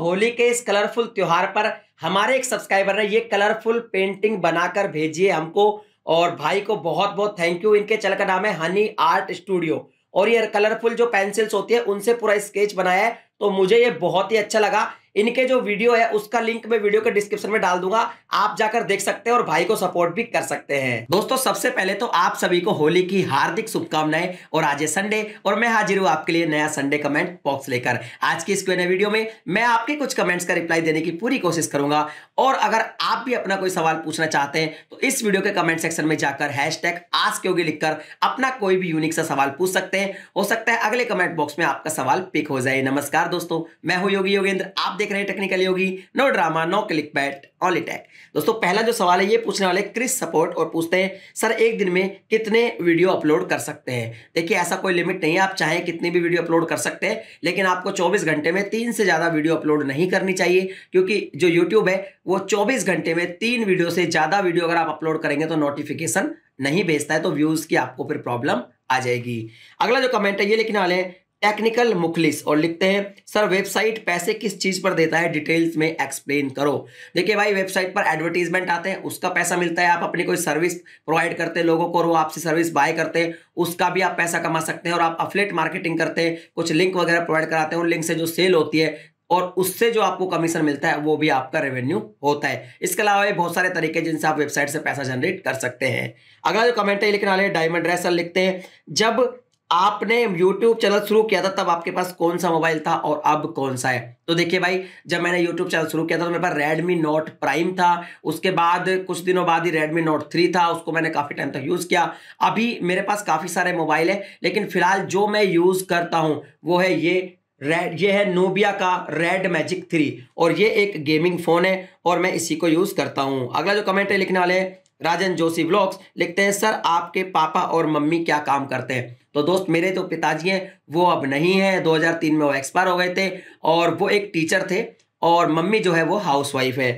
होली के इस कलरफुल त्यौहार पर हमारे एक सब्सक्राइबर ने ये कलरफुल पेंटिंग बनाकर भेजी है हमको और भाई को बहुत बहुत थैंक यू इनके चैनल का नाम है हनी आर्ट स्टूडियो और ये कलरफुल जो पेंसिल्स होती है उनसे पूरा स्केच बनाया है तो मुझे ये बहुत ही अच्छा लगा इनके जो वीडियो है उसका लिंक मैं वीडियो के डिस्क्रिप्शन में डाल दूंगा आप जाकर देख सकते हैं और भाई को सपोर्ट भी कर सकते हैं दोस्तों सबसे पहले तो आप सभी को होली की हार्दिक शुभकामनाएं और आज है संडे और मैं हाजिर हूं आपके लिए नया संडे कमेंट बॉक्स लेकर आज की इस क्यों वीडियो में मैं आपके कुछ कमेंट्स का रिप्लाई देने की पूरी कोशिश करूंगा और अगर आप भी अपना कोई सवाल पूछना चाहते हैं तो इस वीडियो के कमेंट सेक्शन में जाकर हैश टैग लिखकर अपना कोई भी यूनिक सा सवाल पूछ सकते हैं हो सकता है अगले कमेंट बॉक्स में आपका सवाल पिक हो जाए नमस्कार दोस्तों मैं हूँ योगी योगेंद्र आप देख देख रहे हैं टेक्निकली होगी no drama no click bait only tag दोस्तों पहला जो सवाल है ये पूछने वाले क्रिस सपोर्ट और पूछते हैं सर एक दिन में कितने वीडियो अपलोड कर सकते हैं देखिए ऐसा कोई लिमिट नहीं है आप चाहें कितनी भी वीडियो अपलोड कर सकते हैं लेकिन आपको चौबीस घंटे में तीन से ज़्यादा वीडियो अपलोड नहीं करनी चाहिए क्योंकि जो यूट्यूब है वो चौबीस घंटे में तीन वीडियो से ज़्यादा वीडियो अगर आप अपलोड करेंगे तो नोटिफिकेशन नहीं भेजता है तो व्यूज़ की आपको फिर प्रॉब्लम आ जाएगी अगला जो कमेंट है ये लिखने वाले हैं टेक्निकल मुखलिस और लिखते हैं सर वेबसाइट पैसे किस चीज़ पर देता है डिटेल्स में एक्सप्लेन करो देखिए भाई वेबसाइट पर एडवर्टीजमेंट आते हैं उसका पैसा मिलता है आप अपनी कोई सर्विस प्रोवाइड करते हैं लोगों को और वो आपसे सर्विस बाय करते हैं उसका भी आप पैसा कमा सकते हैं और आप अफलेट मार्केटिंग करते हैं कुछ लिंक वगैरह प्रोवाइड कराते हैं उन लिंक से जो सेल होती है और उससे जो आपको कमीशन मिलता है वो भी आपका रेवेन्यू होता है इसके अलावा बहुत सारे तरीके जिनसे आप वेबसाइट से पैसा जनरेट कर सकते हैं अगला जो कमेंट है लिखने वाले डायमंड रेसर लिखते हैं जब आपने YouTube चैनल शुरू किया था तब आपके पास कौन सा मोबाइल था और अब कौन सा है तो देखिए भाई जब मैंने YouTube चैनल शुरू किया था तो मेरे पास Redmi Note Prime था उसके बाद कुछ दिनों बाद ही Redmi Note 3 था उसको मैंने काफ़ी टाइम तक यूज़ किया अभी मेरे पास काफ़ी सारे मोबाइल है लेकिन फिलहाल जो मैं यूज़ करता हूँ वो है ये रेड ये है नोबिया का रेड मैजिक थ्री और ये एक गेमिंग फ़ोन है और मैं इसी को यूज़ करता हूँ अगला जो कमेंट है लिखने वाले हैं राजन जोशी ब्लॉग्स लिखते हैं सर आपके पापा और मम्मी क्या काम करते हैं तो दोस्त मेरे तो पिताजी हैं वो अब नहीं हैं 2003 में वो एक्सपायर हो गए थे और वो एक टीचर थे और मम्मी जो है वो हाउसवाइफ है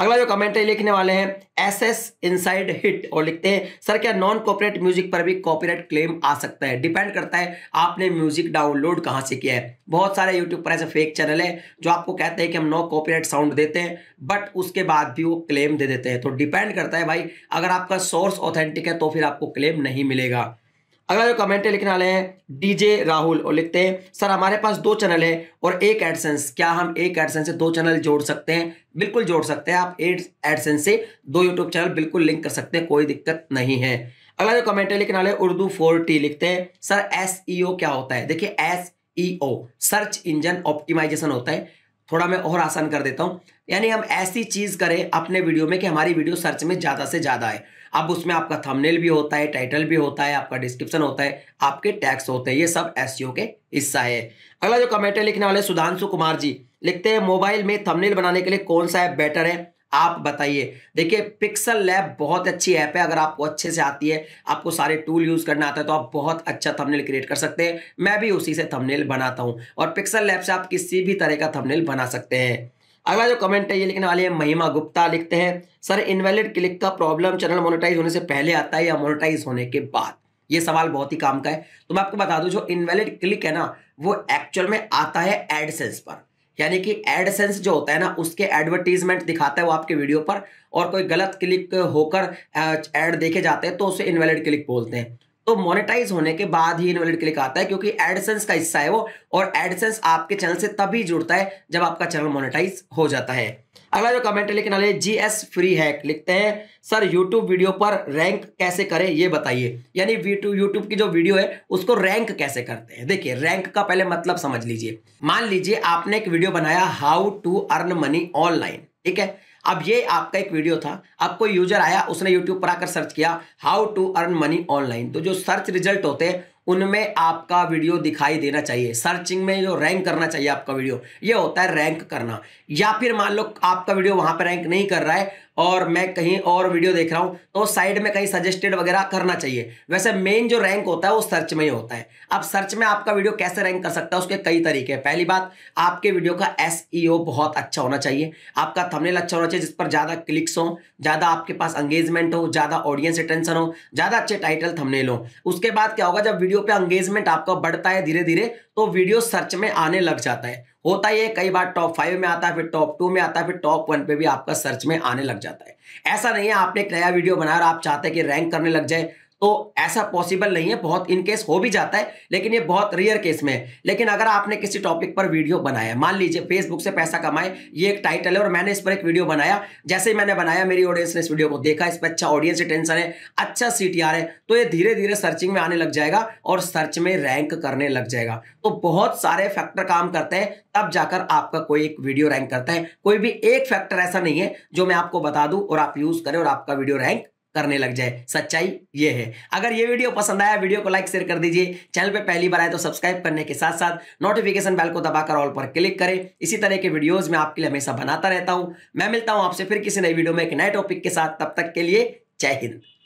अगला जो कमेंट है लिखने वाले हैं एस एस इनसाइड हिट और लिखते हैं सर क्या नॉन कॉपरेट म्यूजिक पर भी कॉपीराइट क्लेम आ सकता है डिपेंड करता है आपने म्यूजिक डाउनलोड कहाँ से किया है बहुत सारे यूट्यूब पर ऐसे फेक चैनल है जो आपको कहते हैं कि हम नो कॉपीराइट साउंड देते हैं बट उसके बाद भी वो क्लेम दे देते हैं तो डिपेंड करता है भाई अगर आपका सोर्स ऑथेंटिक है तो फिर आपको क्लेम नहीं मिलेगा अगला जो कमेंट है लिखने वाले हैं डीजे राहुल और लिखते हैं सर हमारे पास दो चैनल है और एक एडसेंस क्या हम एक एडसेंस से दो चैनल जोड़ सकते हैं बिल्कुल जोड़ सकते हैं आप एक एडसेंस से दो यूट्यूब चैनल बिल्कुल लिंक कर सकते हैं कोई दिक्कत नहीं है अगला जो कमेंट है लिखने वाले उर्दू फोर टी लिखते हैं सर एस e क्या होता है देखिए एस सर्च इंजन ऑप्टिमाइजेशन होता है थोड़ा मैं और आसान कर देता हूँ यानी हम ऐसी चीज़ करें अपने वीडियो में कि हमारी वीडियो सर्च में ज़्यादा से ज़्यादा है अब उसमें आपका थंबनेल भी होता है टाइटल भी होता है आपका डिस्क्रिप्शन होता है आपके टैक्स होते हैं ये सब एस e के हिस्सा है अगला जो कमेंट है लिखने वाले सुधांशु कुमार जी लिखते हैं मोबाइल में थमनेल बनाने के लिए कौन सा ऐप बेटर है आप बताइए देखिए पिक्सल लैब बहुत अच्छी ऐप है अगर आपको अच्छे से आती है आपको सारे टूल यूज़ करना आता है तो आप बहुत अच्छा थंबनेल क्रिएट कर सकते हैं मैं भी उसी से थंबनेल बनाता हूँ और पिक्सल लैब से आप किसी भी तरह का थंबनेल बना सकते हैं अगला जो कमेंट है ये लिखने वाले हैं महिमा गुप्ता लिखते हैं सर इनवैलिड क्लिक का प्रॉब्लम चैनल मोनेटाइज होने से पहले आता है या मोनेटाइज होने के बाद ये सवाल बहुत ही काम का है तो मैं आपको बता दूं जो इनवैलिड क्लिक है ना वो एक्चुअल में आता है एडसेंस पर यानी कि एडसेंस जो होता है ना उसके एडवर्टीजमेंट दिखाता है वो आपके वीडियो पर और कोई गलत क्लिक होकर एड देखे जाते हैं तो उसे इनवैलिड क्लिक बोलते हैं तो मोनेटाइज होने के बाद ही इनवैलिड क्लिक आता है क्योंकि एडसेंस का हिस्सा है वो और एडसेंस आपके चैनल से तभी जुड़ता है जब आपका चैनल मोनेटाइज हो जाता है अगला जो कमेंट है लेकिन अले जी एस फ्री हैक लिखते हैं सर यूट्यूब वीडियो पर रैंक कैसे करें ये बताइए यानी यूट्यूब की जो वीडियो है उसको रैंक कैसे करते हैं देखिए रैंक का पहले मतलब समझ लीजिए मान लीजिए आपने एक वीडियो बनाया how to earn money online ठीक है अब ये आपका एक वीडियो था अब कोई यूजर आया उसने यूट्यूब पर आकर सर्च किया how to earn money online तो जो सर्च रिजल्ट होते हैं उनमें आपका वीडियो दिखाई देना चाहिए सर्चिंग में जो रैंक करना चाहिए आपका वीडियो ये होता है रैंक करना या फिर मान लो आपका वीडियो वहां पर रैंक नहीं कर रहा है और मैं कहीं और वीडियो देख रहा हूं तो साइड में कहीं सजेस्टेड वगैरह करना चाहिए वैसे मेन जो रैंक होता है वो सर्च में ही होता है अब सर्च में आपका वीडियो कैसे रैंक कर सकता है उसके कई तरीके हैं पहली बात आपके वीडियो का एस e बहुत अच्छा होना चाहिए आपका थंबनेल अच्छा होना चाहिए जिस पर ज़्यादा क्लिक्स हो ज़्यादा आपके पास एंगेजमेंट हो ज़्यादा ऑडियंस अटेंशन हो ज़्यादा अच्छे टाइटल थमनेल हो उसके बाद क्या होगा जब वीडियो वीडियो पे एंगेजमेंट आपका बढ़ता है धीरे धीरे तो वीडियो सर्च में आने लग जाता है होता ये कई बार टॉप फाइव में आता है फिर टॉप टू में आता है फिर टॉप वन पे भी आपका सर्च में आने लग जाता है ऐसा नहीं है आपने एक नया वीडियो बनाया और आप चाहते हैं कि रैंक करने लग जाए तो ऐसा पॉसिबल नहीं है बहुत इन केस हो भी जाता है लेकिन ये बहुत रेयर केस में है लेकिन अगर आपने किसी टॉपिक पर वीडियो बनाया मान लीजिए फेसबुक से पैसा कमाए ये एक टाइटल है और मैंने इस पर एक वीडियो बनाया जैसे ही मैंने बनाया मेरी ऑडियंस ने इस वीडियो को देखा इस पर अच्छा ऑडियंस टेंशन है अच्छा सी है तो ये धीरे धीरे सर्चिंग में आने लग जाएगा और सर्च में रैंक करने लग जाएगा तो बहुत सारे फैक्टर काम करते हैं तब जाकर आपका कोई एक वीडियो रैंक करता है कोई भी एक फैक्टर ऐसा नहीं है जो मैं आपको बता दूँ और आप यूज करें और आपका वीडियो रैंक करने लग जाए सच्चाई ये है अगर ये वीडियो पसंद आया वीडियो को लाइक शेयर कर दीजिए चैनल पे पहली बार आए तो सब्सक्राइब करने के साथ साथ नोटिफिकेशन बेल को दबाकर ऑल पर क्लिक करें इसी तरह के वीडियोस में आपके लिए हमेशा बनाता रहता हूं मैं मिलता हूं आपसे फिर किसी नई वीडियो में एक नए टॉपिक के साथ तब तक के लिए जय हिंद